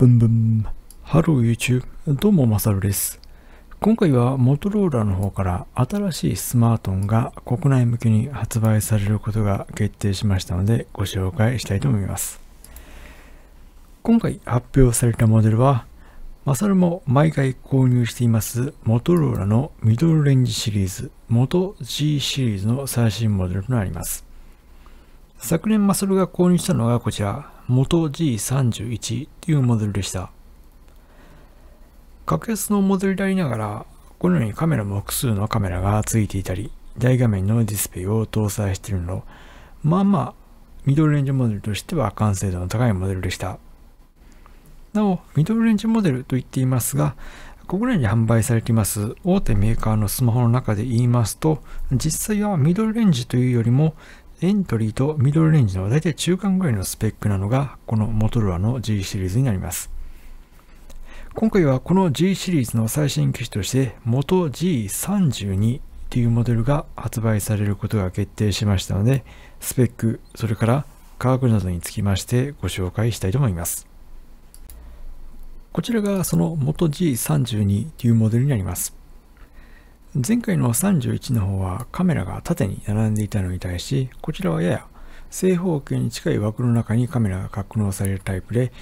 ブンブン。ハロー YouTube。どうも、まさるです。今回はモトローラの方から新しいスマートフォンが国内向けに発売されることが決定しましたのでご紹介したいと思います。今回発表されたモデルは、マサルも毎回購入していますモトローラのミドルレンジシリーズ、モト G シリーズの最新モデルとなります。昨年マサルが購入したのがこちら、元 G31 というモデルでした。格安のモデルでありながら、このようにカメラも複数のカメラがついていたり、大画面のディスプレイを搭載しているのまあまあ、ミドルレンジモデルとしては完成度の高いモデルでした。なお、ミドルレンジモデルと言っていますが、国内に販売されています大手メーカーのスマホの中で言いますと、実際はミドルレンジというよりもエントリーとミドルレンジの大体中間ぐらいのスペックなのが、このモトロラの G シリーズになります。今回はこの G シリーズの最新機種として、ト G32 というモデルが発売されることが決定しましたので、スペック、それから価格などにつきましてご紹介したいと思います。こちらがその元 G32 というモデルになります。前回の31の方はカメラが縦に並んでいたのに対し、こちらはやや正方形に近い枠の中にカメラが格納されるタイプで、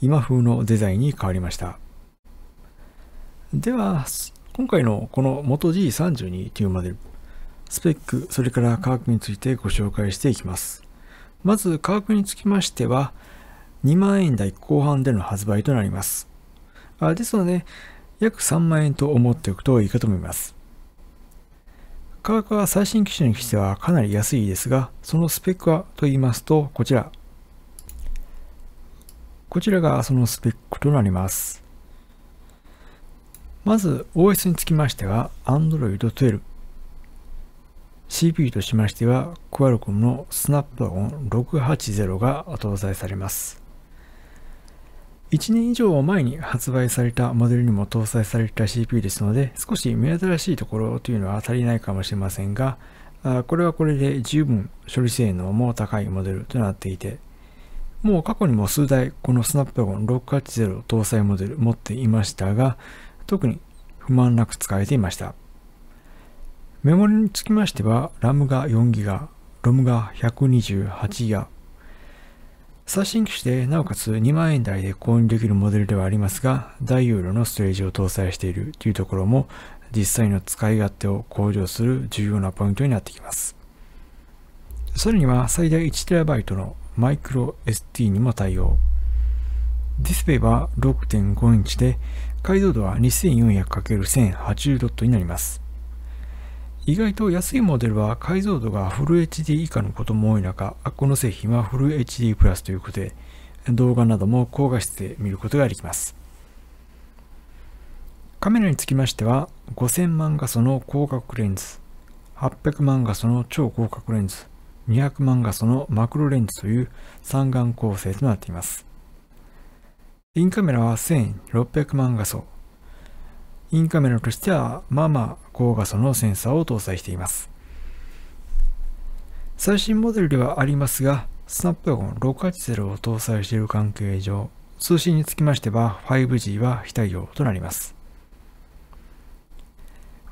今風のデザインに変わりました。では、今回のこの MotoG32 というモデル、スペック、それから価格についてご紹介していきます。まず価格につきましては、2万円台後半での発売となります。あですので、約3万円と思っておくといいかと思います。価格は最新機種にしてはかなり安いですが、そのスペックはと言いますと、こちら。こちらがそのスペックとなります。まず OS につきましては Android 12。CPU としましては Qualcomm の Snapdragon 680が搭載されます。1年以上前に発売されたモデルにも搭載された CPU ですので、少し目新しいところというのは足りないかもしれませんが、これはこれで十分処理性能も高いモデルとなっていて、もう過去にも数台このスナップゴン680搭載モデル持っていましたが、特に不満なく使えていました。メモリにつきましては、RAM が 4GB、ROM が 128GB、最新機種で、なおかつ2万円台で購入できるモデルではありますが、大容量のストレージを搭載しているというところも、実際の使い勝手を向上する重要なポイントになってきます。それには最大 1TB のマイクロ SD にも対応。ディスプレイは6.5インチで、解像度は 2400×1080 ドットになります。意外と安いモデルは解像度がフル HD 以下のことも多い中、この製品はフル HD プラスということで、動画なども高画質で見ることができます。カメラにつきましては、5000万画素の広角レンズ、800万画素の超広角レンズ、200万画素のマクロレンズという3眼構成となっています。インカメラは1600万画素、インカメラとしてはまあまあ高画素のセンサーを搭載しています最新モデルではありますがスナップワゴン680を搭載している関係上通信につきましては 5G は非対応となります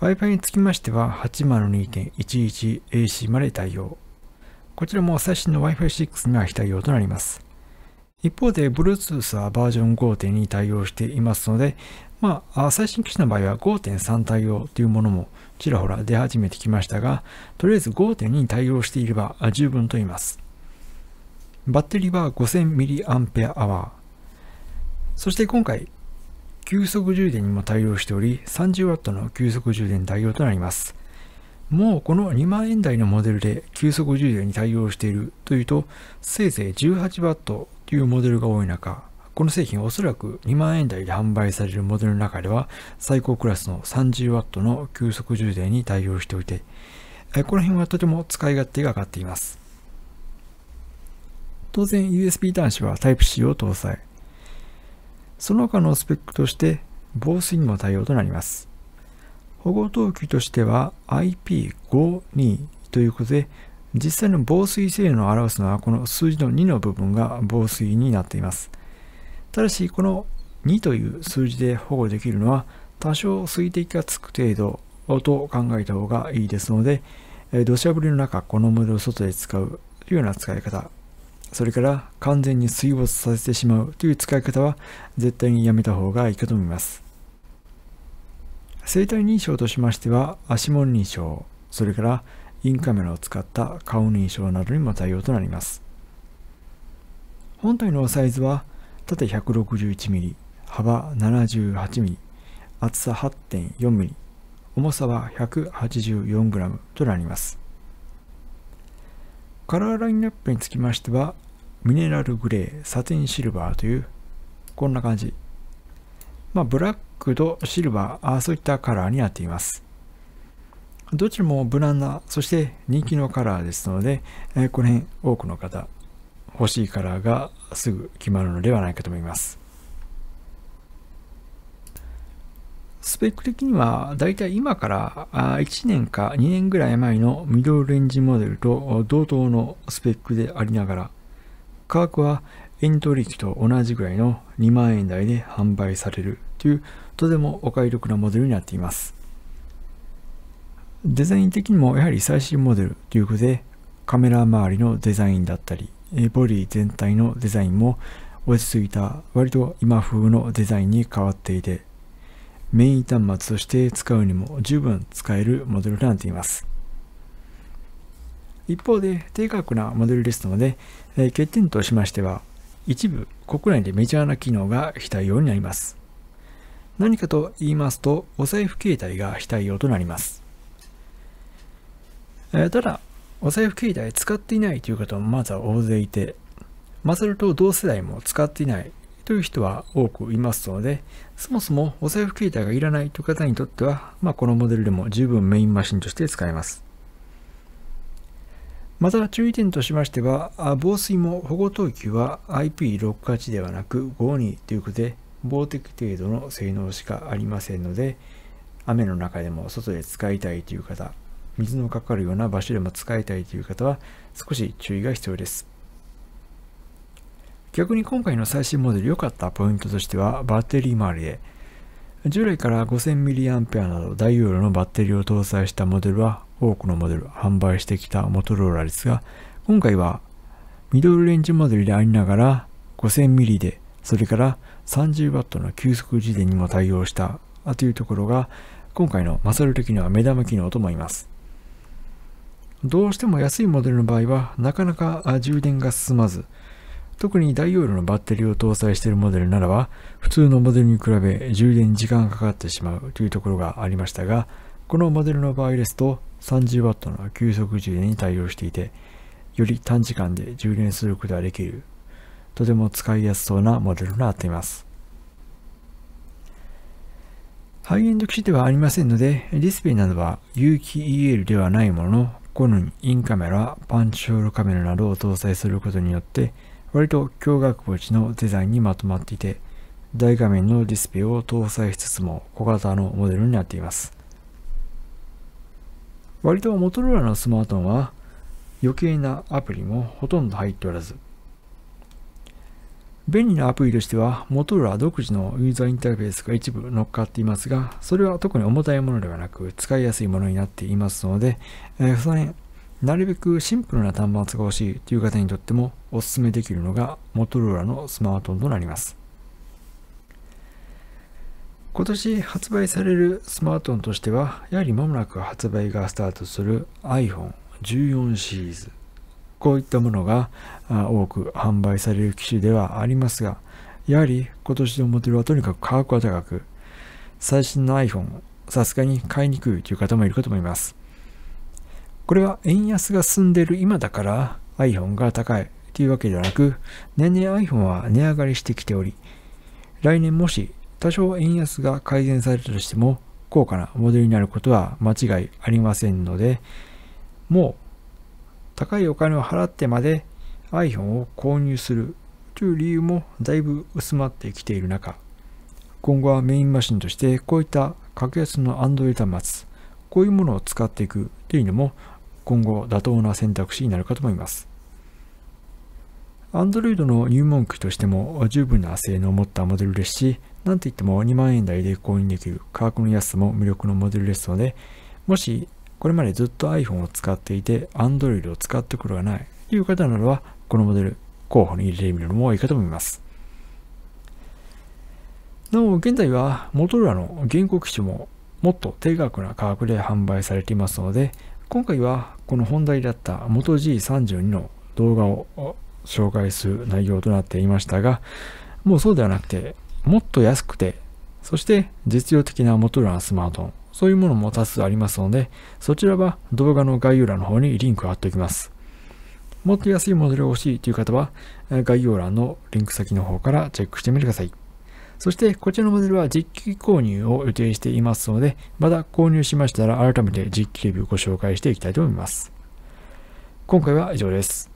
Wi-Fi につきましては 802.11AC まで対応こちらも最新の Wi-Fi6 には非対応となります一方で Bluetooth はバージョン5.2に対応していますのでまあ、最新機種の場合は5.3対応というものもちらほら出始めてきましたが、とりあえず5.2に対応していれば十分と言います。バッテリーは 5000mAh。そして今回、急速充電にも対応しており、30W の急速充電対応となります。もうこの2万円台のモデルで急速充電に対応しているというと、せいぜい 18W というモデルが多い中、この製品おそらく2万円台で販売されるモデルの中では最高クラスの 30W の急速充電に対応しておいて、この辺はとても使い勝手が上がっています。当然 USB 端子は Type-C を搭載。その他のスペックとして防水にも対応となります。保護等級としては IP52 ということで、実際の防水性能を表すのはこの数字の2の部分が防水になっています。ただし、この2という数字で保護できるのは、多少水滴がつく程度と考えた方がいいですので、土砂降りの中、この群れを外で使うというような使い方、それから完全に水没させてしまうという使い方は絶対にやめた方がいいかと思います。生体認証としましては、足紋認証、それからインカメラを使った顔認証などにも対応となります。本体のサイズは縦 161mm 幅 78mm 厚さ 8.4mm 重さは 184g となりますカラーラインナップにつきましてはミネラルグレーサテンシルバーというこんな感じまあブラックとシルバーあそういったカラーになっていますどちらも無難なそして人気のカラーですので、えー、この辺多くの方欲しいカラーがすぐ決まるのではないかと思います。スペック的には、だいたい今から1年か2年ぐらい前のミドルレンジモデルと同等のスペックでありながら、価格はエントリー機と同じぐらいの2万円台で販売されるというとてもお買い得なモデルになっています。デザイン的にもやはり最新モデルということでカメラ周りのデザインだったりボディ全体のデザインも落ち着いた割と今風のデザインに変わっていてメイン端末として使うにも十分使えるモデルとなっています一方で低価格なモデルですので欠点としましては一部国内でメジャーな機能が非対応になります何かと言いますとお財布携帯が非対応となりますただお財布携帯使っていないという方もまずは大勢いて、まあ、それと同世代も使っていないという人は多くいますので、そもそもお財布携帯がいらないという方にとっては、まあ、このモデルでも十分メインマシンとして使えます。また注意点としましては、防水も保護等級は IP68 ではなく52ということで、防滴程度の性能しかありませんので、雨の中でも外で使いたいという方、水のかかるような場所でも使いたいという方は少し注意が必要です。逆に今回の最新モデル良かったポイントとしてはバッテリー周りで従来から 5000mAh など大容量のバッテリーを搭載したモデルは多くのモデル販売してきたモトローラですが今回はミドルレンジモデルでありながら 5000mAh でそれから 30W の急速自電にも対応したというところが今回のマサル的には目玉機能と思います。どうしても安いモデルの場合は、なかなか充電が進まず、特に大容量のバッテリーを搭載しているモデルならば、普通のモデルに比べ充電に時間がかかってしまうというところがありましたが、このモデルの場合ですと 30W の急速充電に対応していて、より短時間で充電することができる、とても使いやすそうなモデルになっています。ハイエンド機種ではありませんので、ディスプレイなどは有機 EL ではないものの、このインカメラ、パンチホールカメラなどを搭載することによって、割と驚愕ポチのデザインにまとまっていて、大画面のディスプレイを搭載しつつも小型のモデルになっています。割とモトローラのスマートフォンは余計なアプリもほとんど入っておらず、便利なアプリとしては、Motorola 独自のユーザーインターフェースが一部乗っかっていますが、それは特に重たいものではなく、使いやすいものになっていますので、えー、その辺、なるべくシンプルな端末が欲しいという方にとってもお勧めできるのが Motorola のスマートフォンとなります。今年発売されるスマートフォンとしては、やはり間もなく発売がスタートする iPhone14 シリーズこういったものが多く販売される機種ではありますが、やはり今年のモデルはとにかく価格は高く、最新の iPhone、さすがに買いにくいという方もいるかと思います。これは円安が進んでいる今だから iPhone が高いというわけではなく、年々 iPhone は値上がりしてきており、来年もし多少円安が改善されたとしても、高価なモデルになることは間違いありませんので、もう高いお金を払ってまで iPhone を購入するという理由もだいぶ薄まってきている中、今後はメインマシンとしてこういった格安の Android 端末、こういうものを使っていくというのも今後妥当な選択肢になるかと思います。Android の入門機としても十分な性能を持ったモデルですし、何といっても2万円台で購入できる価格の安さも魅力のモデルですので、もしこれまでずっと iPhone を使っていて Android を使ったことがないという方などはこのモデル候補に入れてみるのもいいかと思います。なお、現在はモトロラの原告機種ももっと低額な価格で販売されていますので、今回はこの本題だった MotoG32 の動画を紹介する内容となっていましたが、もうそうではなくて、もっと安くて、そして実用的なモトロラのスマートフォン、そういうものも多数ありますので、そちらは動画の概要欄の方にリンクを貼っておきます。もっと安いモデルが欲しいという方は、概要欄のリンク先の方からチェックしてみてください。そして、こちらのモデルは実機購入を予定していますので、また購入しましたら改めて実機レビューをご紹介していきたいと思います。今回は以上です。